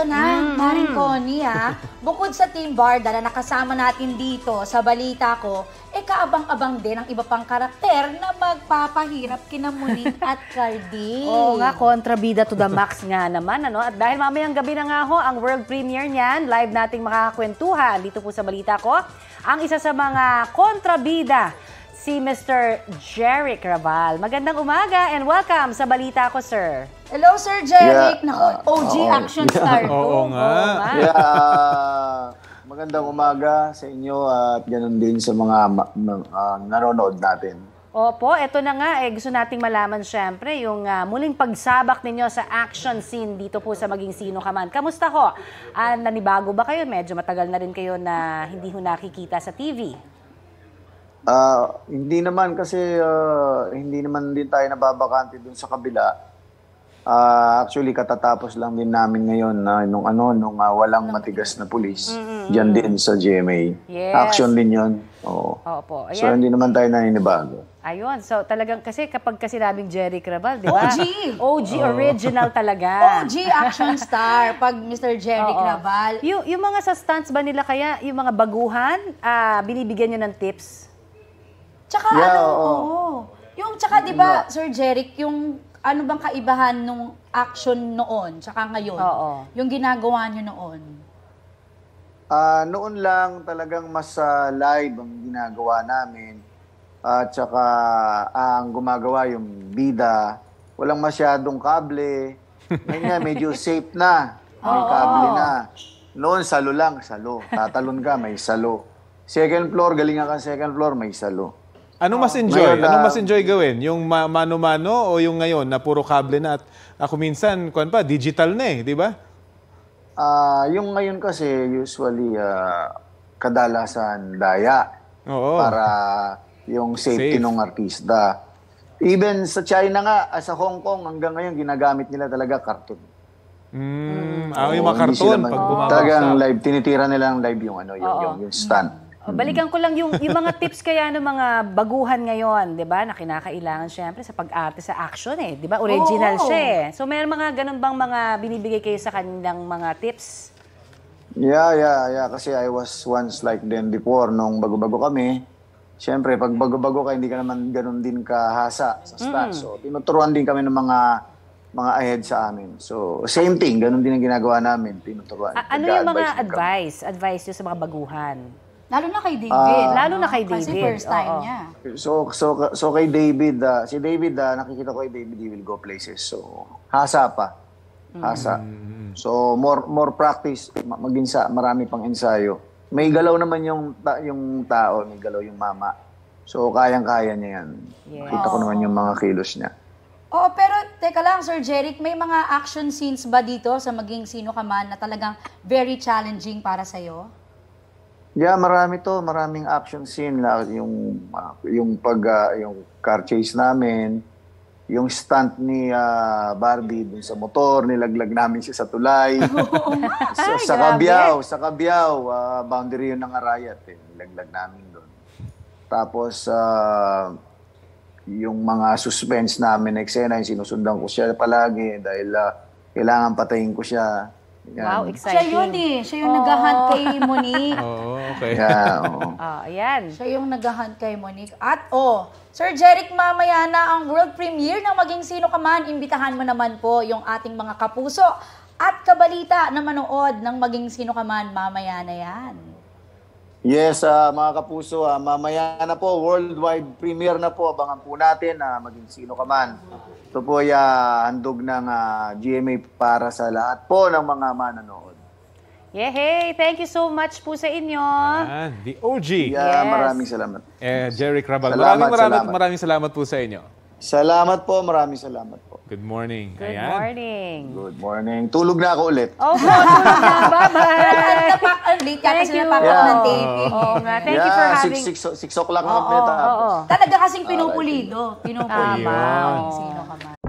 ito na, mm. Maring Connie ha. Ah. Bukod sa Team Barda na nakasama natin dito sa balita ko, eh kaabang-abang din ang iba pang karakter na magpapahirap kina Monique at Cardi. Oo nga, kontrabida to the max nga naman. Ano? At dahil mamayang gabi na nga ho, ang world premiere niyan, live nating makakakwentuhan dito po sa balita ko, ang isa sa mga kontrabida si Mr. Jerry Craval. Magandang umaga and welcome sa Balita Ko, Sir. Hello, Sir Jeric. Yeah. Nako, OG oh, action star yeah. to. Oo nga. Oh, yeah. Magandang umaga sa inyo at ganun din sa mga uh, nanonood natin. Opo, eto na nga, eh, gusto nating malaman syempre yung uh, muling pagsabak ninyo sa action scene dito po sa Maging Sino Ka Man. Kamusta ho? Uh, nanibago ba kayo? Medyo matagal na rin kayo na hindi ho nakikita sa TV. Uh, hindi naman kasi uh, hindi naman din tayo nababakante dun sa kabila. Uh, actually, katatapos lang din namin ngayon na uh, nung ano, nung uh, walang matigas na pulis, mm-hmm. dyan din sa GMA. Yes. Action din 'yon. Oo. Oo po. Ayan. So, hindi naman tayo naninibago. Ayun. So, talagang kasi kapag kasi naming Jerry Crabal, di ba? OG! OG, oh. original talaga. OG action star pag Mr. Jerry Crabal. Y- yung mga sa stunts ba nila kaya, yung mga baguhan, uh, binibigyan nyo ng tips? Tsaka yeah, ano, oo. Oh. Yung, tsaka di ba, Sir Jeric, yung ano bang kaibahan nung action noon tsaka ngayon? Oo. Yung ginagawa niyo noon? Uh, noon lang talagang mas uh, live ang ginagawa namin. At uh, tsaka uh, ang gumagawa yung bida. Walang masyadong kable. Ngayon nga, medyo safe na. May kable na. Noon, salo lang, salo. Tatalon ka, may salo. Second floor, galing ka second floor, may salo. Ano mas ah, enjoy? ano ah, mas enjoy gawin? Yung mano-mano o yung ngayon na puro kable na at ako minsan, kuan pa, digital na eh, di ba? Ah, yung ngayon kasi usually ah, kadalasan daya Oo. para yung safety Safe. ng artista. Even sa China nga, ah, sa Hong Kong hanggang ngayon ginagamit nila talaga cartoon. Hmm, mm, ah, yung mga Oo, pag bumabagsak. Talagang live tinitira nila ang live yung ano, yung, yung, yung stunt. Balikan ko lang yung, yung mga tips kaya ng mga baguhan ngayon, di ba, na kinakailangan syempre sa pag-arte, sa action eh. Di ba, original Oo. siya eh. So may mga ganun bang mga binibigay kayo sa kanilang mga tips? Yeah, yeah, yeah. Kasi I was once like then before, nung bago-bago kami. Siyempre, pag bago-bago ka, hindi ka naman ganun din kahasa sa stats. Mm. So, tinuturuan din kami ng mga mga ahead sa amin. So, same thing. Ganun din ang ginagawa namin. Tinuturuan. A- ano yung mga advice? Advice nyo sa mga baguhan? Lalo na kay David. Uh, Lalo na kay David. Kasi first time Oo. niya. So, so, so kay David, uh, si David, uh, nakikita ko kay David, he will go places. So, hasa pa. Mm. Hasa. Mm. So, more more practice, maging sa marami pang ensayo. May galaw naman yung ta, yung tao, may galaw yung mama. So, kayang-kaya niya yan. Yes. Kita ko naman yung mga kilos niya. Oh, pero teka lang, Sir Jeric, may mga action scenes ba dito sa maging sino ka man na talagang very challenging para sa iyo? Yeah, marami to, maraming action scene na yung uh, yung pag uh, yung car chase namin, yung stunt ni uh, Barbie dun sa motor, nilaglag namin siya sa tulay. sa, sa Kabyao, sa Kabyao, uh, boundary yun ng Arayat eh, nilaglag namin doon. Tapos uh, yung mga suspense namin na eksena, yung sinusundan ko siya palagi dahil uh, kailangan patayin ko siya. Yan. Wow, exciting. Siya yun eh. Siya yung oh. nag-hunt kay Monique. Oh. Okay. Yeah, oo. Oh, ayan. Siya yung nagahan kay Monique. At oh, Sir Jeric, mamaya na ang world premiere ng Maging Sino Ka Man. Imbitahan mo naman po yung ating mga kapuso at kabalita na manood ng Maging Sino Ka Man. Mamaya na yan. Yes, uh, mga kapuso, uh, mamaya na po, worldwide premiere na po. Abangan po natin na uh, maging sino ka man. Ito po ay uh, handog ng uh, GMA para sa lahat po ng mga mananood. Yeah, hey, Thank you so much po sa inyo. Ah, the OG. Yeah, yes. maraming salamat. Eh, Jerry Crabal. Maraming maraming, salamat. maraming salamat po sa inyo. Salamat po, maraming salamat po. Good morning. Good Ayan. morning. Good morning. Tulog na ako ulit. Opo, tulog na. Bye-bye. Napak ulit. Thank you. Napak yeah. Oo nga. Thank you for having... 6, 6, 6 o'clock na kami tapos. Talaga kasing pinupulido. Pinupulido. Tama. Sino ka man.